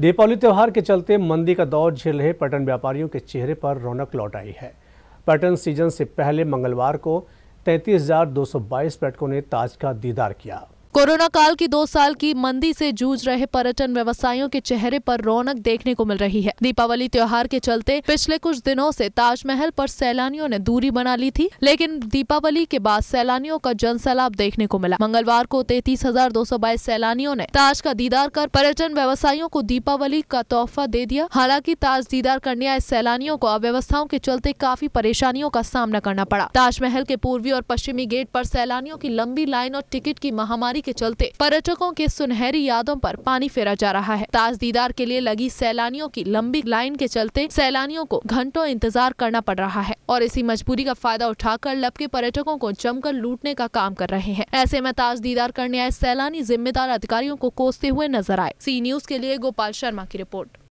दीपावली त्यौहार के चलते मंदी का दौर झेल रहे पर्यटन व्यापारियों के चेहरे पर रौनक लौट आई है पर्यटन सीजन से पहले मंगलवार को 33,222 पर्यटकों ने ताज का दीदार किया कोरोना काल की दो साल की मंदी से जूझ रहे पर्यटन व्यवसायों के चेहरे पर रौनक देखने को मिल रही है दीपावली त्योहार के चलते पिछले कुछ दिनों से ताजमहल पर सैलानियों ने दूरी बना ली थी लेकिन दीपावली के बाद सैलानियों का जन देखने को मिला मंगलवार को तैतीस सैलानियों ने ताज का दीदार कर पर्यटन व्यवसायियों को दीपावली का तोहफा दे दिया हालांकि ताज दीदार करने आए सैलानियों को अव्यवस्थाओं के चलते काफी परेशानियों का सामना करना पड़ा ताजमहल के पूर्वी और पश्चिमी गेट पर सैलानियों की लंबी लाइन और टिकट की महामारी के चलते पर्यटकों के सुनहरी यादों पर पानी फेरा जा रहा है ताज दीदार के लिए लगी सैलानियों की लंबी लाइन के चलते सैलानियों को घंटों इंतजार करना पड़ रहा है और इसी मजबूरी का फायदा उठाकर लपके पर्यटकों को जमकर लूटने का काम कर रहे हैं ऐसे में ताज दीदार करने आए सैलानी जिम्मेदार अधिकारियों को कोसते हुए नजर आए सी न्यूज के लिए गोपाल शर्मा की रिपोर्ट